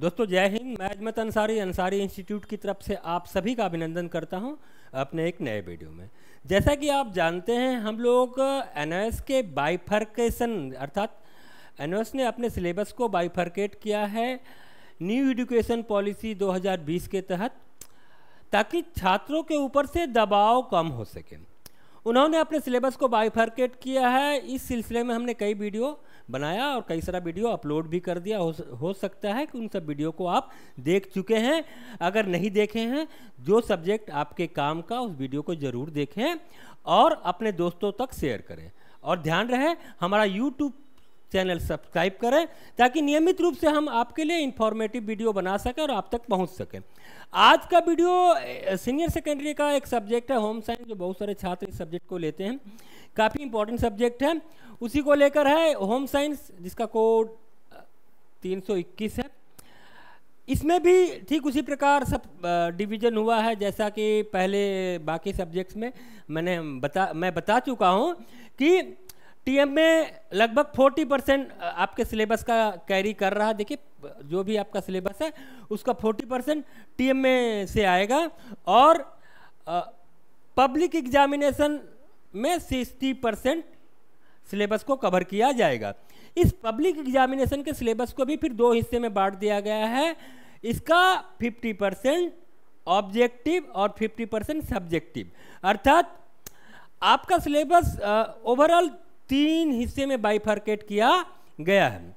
दोस्तों जय हिंद मैं अजमत अंसारी अंसारी इंस्टीट्यूट की तरफ से आप सभी का अभिनंदन करता हूं अपने एक नए वीडियो में जैसा कि आप जानते हैं हम लोग एन के बाइफर्केशन अर्थात एन ने अपने सिलेबस को बाइफर्केट किया है न्यू एजुकेशन पॉलिसी 2020 के तहत ताकि छात्रों के ऊपर से दबाव कम हो सके उन्होंने अपने सिलेबस को बाइफर्केट किया है इस सिलसिले में हमने कई वीडियो बनाया और कई सारा वीडियो अपलोड भी कर दिया हो, हो सकता है कि उन सब वीडियो को आप देख चुके हैं अगर नहीं देखे हैं जो सब्जेक्ट आपके काम का उस वीडियो को ज़रूर देखें और अपने दोस्तों तक शेयर करें और ध्यान रहे हमारा यूट्यूब चैनल सब्सक्राइब करें ताकि नियमित रूप से हम आपके लिए इन्फॉर्मेटिव वीडियो बना सकें और आप तक पहुंच सकें आज का वीडियो सीनियर सेकेंडरी का एक सब्जेक्ट है होम साइंस जो बहुत सारे छात्र इस सब्जेक्ट को लेते हैं काफ़ी इंपॉर्टेंट सब्जेक्ट है उसी को लेकर है होम साइंस जिसका कोड 321 है इसमें भी ठीक उसी प्रकार सब डिवीज़न हुआ है जैसा कि पहले बाकी सब्जेक्ट्स में मैंने बता मैं बता चुका हूँ कि टीएम में लगभग 40 परसेंट आपके सिलेबस का कैरी कर रहा है देखिए जो भी आपका सिलेबस है उसका 40 परसेंट टी में से आएगा और पब्लिक एग्जामिनेशन में 60 परसेंट सिलेबस को कवर किया जाएगा इस पब्लिक एग्जामिनेशन के सिलेबस को भी फिर दो हिस्से में बांट दिया गया है इसका 50 परसेंट ऑब्जेक्टिव और 50 परसेंट सब्जेक्टिव अर्थात आपका सिलेबस ओवरऑल तीन हिस्से में बाइफर्केट किया गया है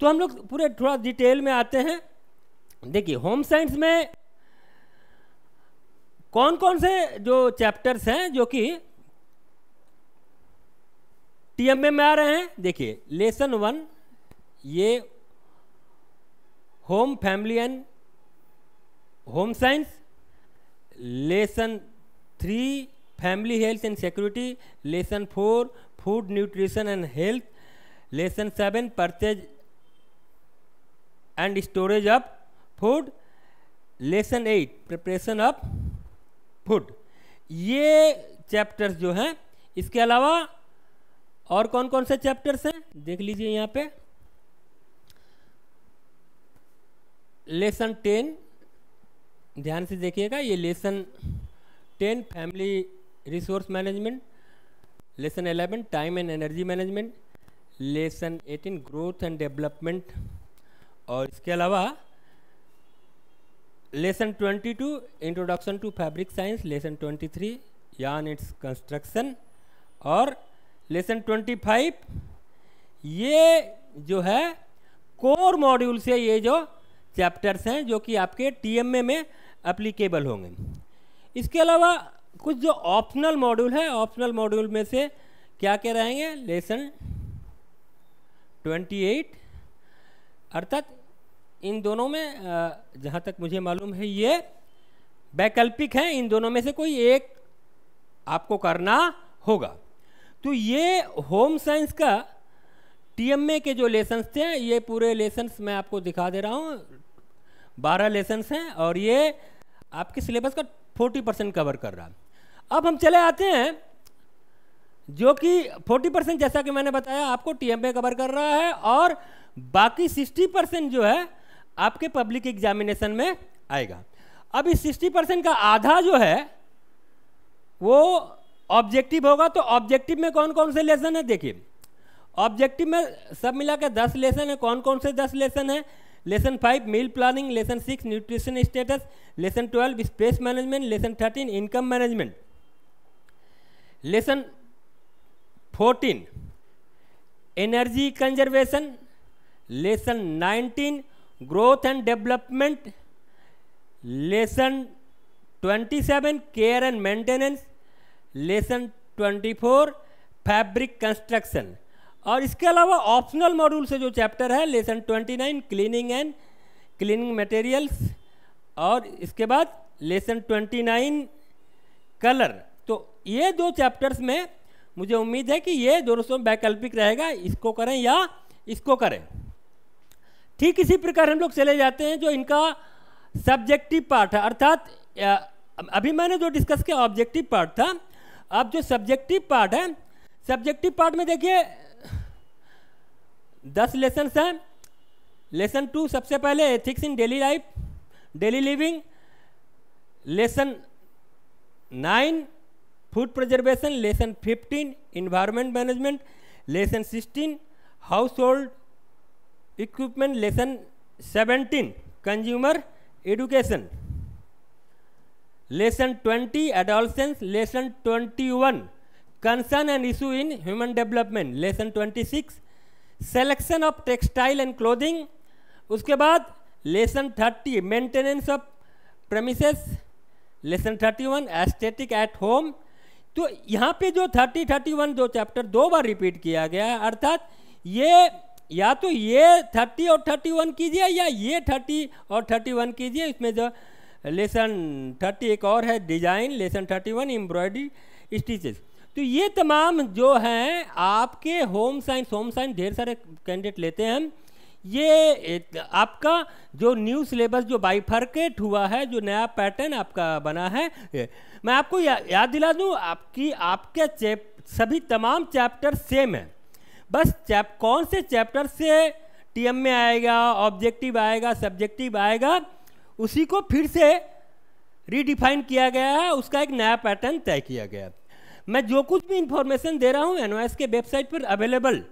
तो हम लोग पूरे थोड़ा डिटेल में आते हैं देखिए होम साइंस में कौन कौन से जो चैप्टर्स हैं जो कि टीएमए में आ रहे हैं देखिए लेसन वन ये home family and home science lesson three family health and security lesson four food nutrition and health lesson seven purchase and storage of food lesson eight preparation of food ये chapters जो हैं इसके अलावा और कौन कौन से चैप्टर्स हैं देख लीजिए यहाँ पे लेसन टेन ध्यान से देखिएगा ये lesson ten family resource management lesson eleven time and energy management lesson eighteen growth and development और इसके अलावा lesson twenty two introduction to fabric science lesson twenty three yarn its construction और lesson twenty five ये जो है core module से ये जो चैप्टर्स हैं जो कि आपके टी एम में अप्लीकेबल होंगे इसके अलावा कुछ जो ऑप्शनल मॉड्यूल है ऑप्शनल मॉड्यूल में से क्या रहे रहेंगे लेसन 28 अर्थात इन दोनों में जहाँ तक मुझे मालूम है ये वैकल्पिक हैं इन दोनों में से कोई एक आपको करना होगा तो ये होम साइंस का टीएमए के जो लेसन थे ये पूरे लेसन मैं आपको दिखा दे रहा हूँ बारह लेसन हैं और ये आपके सिलेबस का फोर्टी परसेंट कवर कर रहा अब हम चले आते हैं जो कि फोर्टी परसेंट जैसा कि मैंने बताया आपको टीएमए कवर कर रहा है और बाकी सिक्सटी परसेंट जो है आपके पब्लिक एग्जामिनेशन में आएगा अब इस सिक्सटी परसेंट का आधा जो है वो ऑब्जेक्टिव होगा तो ऑब्जेक्टिव में कौन कौन से लेसन है देखिए ऑब्जेक्टिव में सब मिला के दस लेसन है कौन कौन से दस लेसन है lesson five meal planning lesson six nutrition status lesson twelve space management lesson thirteen income management lesson fourteen energy conservation lesson nineteen growth and development lesson twenty seven care and maintenance lesson twenty four fabric construction और इसके अलावा optional module से जो chapter है lesson 29 cleaning and cleaning materials और इसके बाद lesson 29 colour तो ये दो चैप्टर्स में मुझे उम्मीद है कि ये दोस्तों वैकल्पिक रहेगा इसको करें या इसको करें ठीक इसी प्रकार हम लोग चले जाते हैं जो इनका सब्जेक्टिव पार्ट है अर्थात अभी मैंने जो डिस्कस किया ऑब्जेक्टिव पार्ट था अब जो सब्जेक्टिव पार्ट है सब्जेक्टिव पार्ट में देखिए दस लेसन हैं लेसन टू सबसे पहले ethics in daily life daily living lesson nine food preservation lesson fifteen environment management lesson sixteen household equipment lesson seventeen consumer education lesson twenty adolescence lesson twenty one concern and issue in human development lesson twenty six selection of textile and clothing उसके बाद lesson thirty maintenance of premises lesson thirty one aesthetic at home तो यहाँ पे जो thirty thirty one जो chapter दो बार repeat किया गया है अर्थात ये या तो ये थर्टी और थर्टी वन कीजिए या ये थर्टी और थर्टी वन कीजिए इसमें जो लेसन थर्टी एक और है design lesson thirty one embroidery stitches तो ये तमाम जो हैं आपके होम साइंस होम साइंस ढेर सारे कैंडिडेट लेते हैं ये आपका जो न्यू सिलेबस जो बाईफर्केट हुआ है जो नया पैटर्न आपका बना है मैं आपको या, याद दिला दूँ आपकी आपके चैप सभी तमाम चैप्टर सेम है बस चैप कौन से चैप्टर से टीएम में आएगा ऑब्जेक्टिव आएगा सब्जेक्टिव आएगा उसी को फिर से रीडिफाइन किया गया है उसका एक नया पैटर्न तय किया गया है मैं जो कुछ भी इंफॉर्मेशन दे रहा हूँ एन के वेबसाइट पर अवेलेबल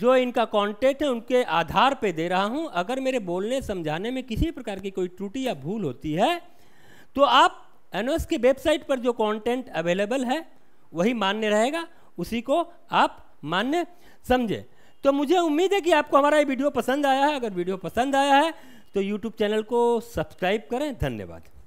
जो इनका कॉन्टेक्ट है उनके आधार पर दे रहा हूँ अगर मेरे बोलने समझाने में किसी प्रकार की कोई त्रुटि या भूल होती है तो आप एन के वेबसाइट पर जो कॉन्टेंट अवेलेबल है वही मान्य रहेगा उसी को आप मान्य समझें तो मुझे उम्मीद है कि आपको हमारा ये वीडियो पसंद आया है अगर वीडियो पसंद आया है तो यूट्यूब चैनल को सब्सक्राइब करें धन्यवाद